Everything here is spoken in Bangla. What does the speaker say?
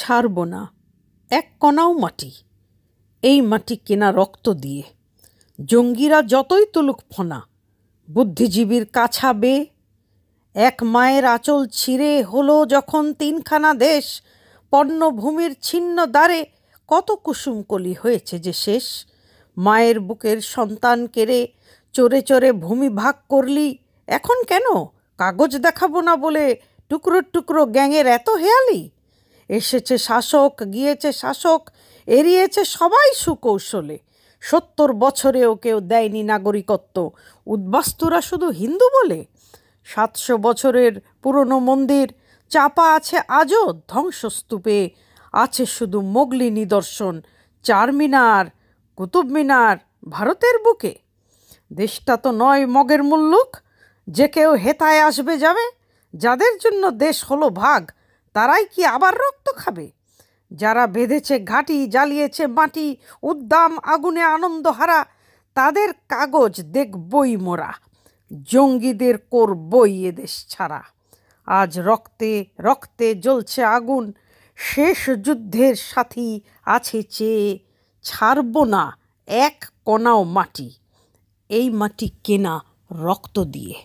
ছাড়ব না এক কণাও মাটি এই মাটি কেনা রক্ত দিয়ে জঙ্গিরা যতই তুলুক ফোনা বুদ্ধিজীবীর কাছা বে এক মায়ের আঁচল ছিঁড়ে হলো যখন তিনখানা দেশ পণ্যভূমির ছিন্ন দ্বারে কত কুসুমকলি হয়েছে যে শেষ মায়ের বুকের সন্তান কেড়ে চোরে চোরে ভূমি ভাগ করলি এখন কেন কাগজ দেখাবো না বলে টুকরো টুকরো গ্যাংয়ের এত হেয়ালি এসেছে শাসক গিয়েছে শাসক এড়িয়েছে সবাই সুকৌশলে সত্তর বছরেও কেউ দেয়নি নাগরিকত্ব উদ্বাস্তুরা শুধু হিন্দু বলে সাতশো বছরের পুরনো মন্দির চাপা আছে আজও ধ্বংসস্তূপে আছে শুধু মোগলি নিদর্শন চারমিনার কুতুব মিনার ভারতের বুকে দেশটা তো নয় মগের মুল্লুক যে কেউ হেতায় আসবে যাবে যাদের জন্য দেশ হলো ভাগ তারাই কি আবার রক্ত খাবে যারা বেঁধেছে ঘাটি জ্বালিয়েছে মাটি উদ্দাম আগুনে আনন্দ হারা তাদের কাগজ দেখবই মোরা জঙ্গিদের করবই এদেশ ছাড়া আজ রক্তে রক্তে জ্বলছে আগুন শেষ যুদ্ধের সাথী আছে চেয়ে ছাড়ব না এক কণাও মাটি এই মাটি কেনা রক্ত দিয়ে